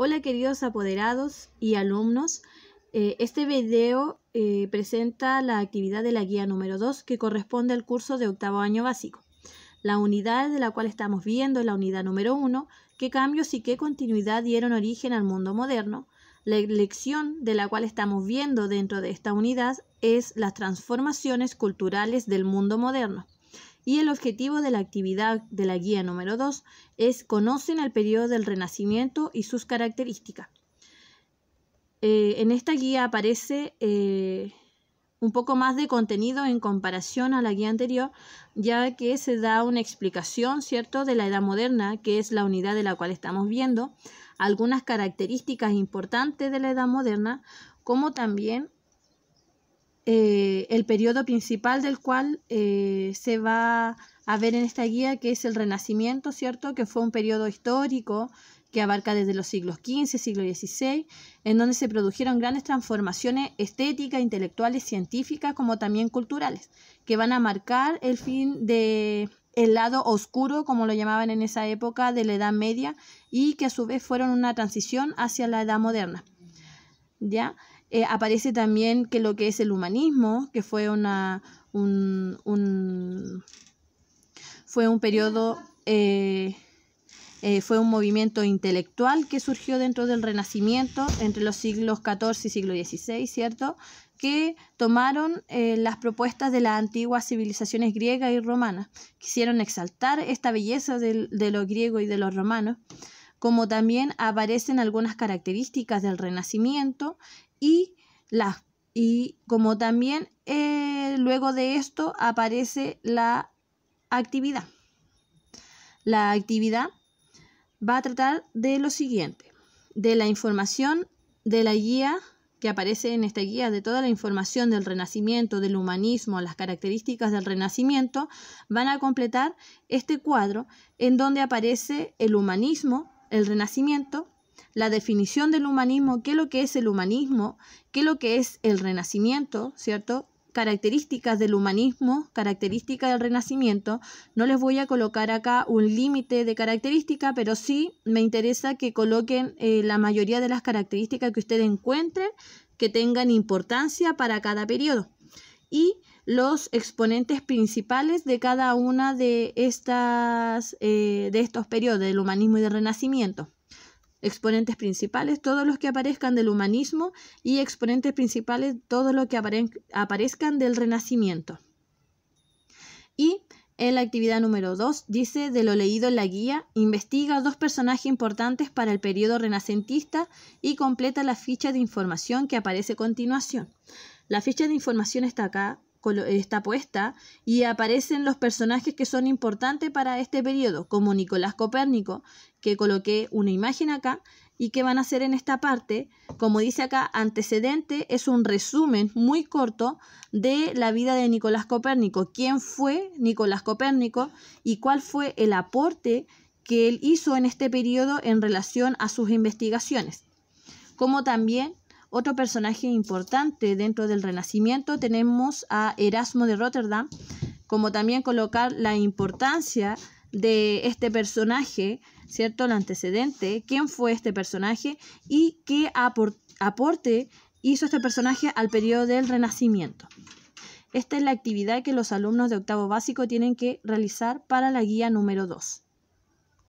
Hola queridos apoderados y alumnos, eh, este video eh, presenta la actividad de la guía número 2 que corresponde al curso de octavo año básico. La unidad de la cual estamos viendo es la unidad número 1, qué cambios y qué continuidad dieron origen al mundo moderno. La lección de la cual estamos viendo dentro de esta unidad es las transformaciones culturales del mundo moderno y el objetivo de la actividad de la guía número 2 es conocen el periodo del Renacimiento y sus características. Eh, en esta guía aparece eh, un poco más de contenido en comparación a la guía anterior, ya que se da una explicación, ¿cierto?, de la edad moderna, que es la unidad de la cual estamos viendo, algunas características importantes de la edad moderna, como también eh, el periodo principal del cual eh, se va a ver en esta guía, que es el Renacimiento, ¿cierto? Que fue un periodo histórico que abarca desde los siglos XV, siglo XVI, en donde se produjeron grandes transformaciones estéticas, intelectuales, científicas, como también culturales, que van a marcar el fin de el lado oscuro, como lo llamaban en esa época, de la Edad Media, y que a su vez fueron una transición hacia la Edad Moderna. ¿Ya? Eh, aparece también que lo que es el humanismo, que fue una un, fue un periodo eh, eh, fue un movimiento intelectual que surgió dentro del Renacimiento entre los siglos XIV y siglo XVI, ¿cierto? que tomaron las propuestas de las antiguas civilizaciones griegas y romanas, Quisieron exaltar esta belleza de, de lo griego y de los romanos como también aparecen algunas características del Renacimiento y, y como también eh, luego de esto aparece la actividad. La actividad va a tratar de lo siguiente, de la información de la guía que aparece en esta guía de toda la información del Renacimiento, del humanismo, las características del Renacimiento, van a completar este cuadro en donde aparece el humanismo, el renacimiento, la definición del humanismo, qué es lo que es el humanismo, qué es lo que es el renacimiento, ¿cierto? características del humanismo, características del renacimiento. No les voy a colocar acá un límite de característica, pero sí me interesa que coloquen eh, la mayoría de las características que ustedes encuentren que tengan importancia para cada periodo y los exponentes principales de cada una de, estas, eh, de estos periodos, del humanismo y del renacimiento. Exponentes principales, todos los que aparezcan del humanismo y exponentes principales, todos los que aparezcan del renacimiento. Y en la actividad número 2 dice, de lo leído en la guía, investiga dos personajes importantes para el periodo renacentista y completa la ficha de información que aparece a continuación. La ficha de información está acá, está puesta y aparecen los personajes que son importantes para este periodo, como Nicolás Copérnico, que coloqué una imagen acá y que van a hacer en esta parte, como dice acá, antecedente es un resumen muy corto de la vida de Nicolás Copérnico, quién fue Nicolás Copérnico y cuál fue el aporte que él hizo en este periodo en relación a sus investigaciones, como también otro personaje importante dentro del Renacimiento tenemos a Erasmo de Rotterdam, como también colocar la importancia de este personaje, ¿cierto? El antecedente, quién fue este personaje y qué aporte hizo este personaje al periodo del Renacimiento. Esta es la actividad que los alumnos de octavo básico tienen que realizar para la guía número 2.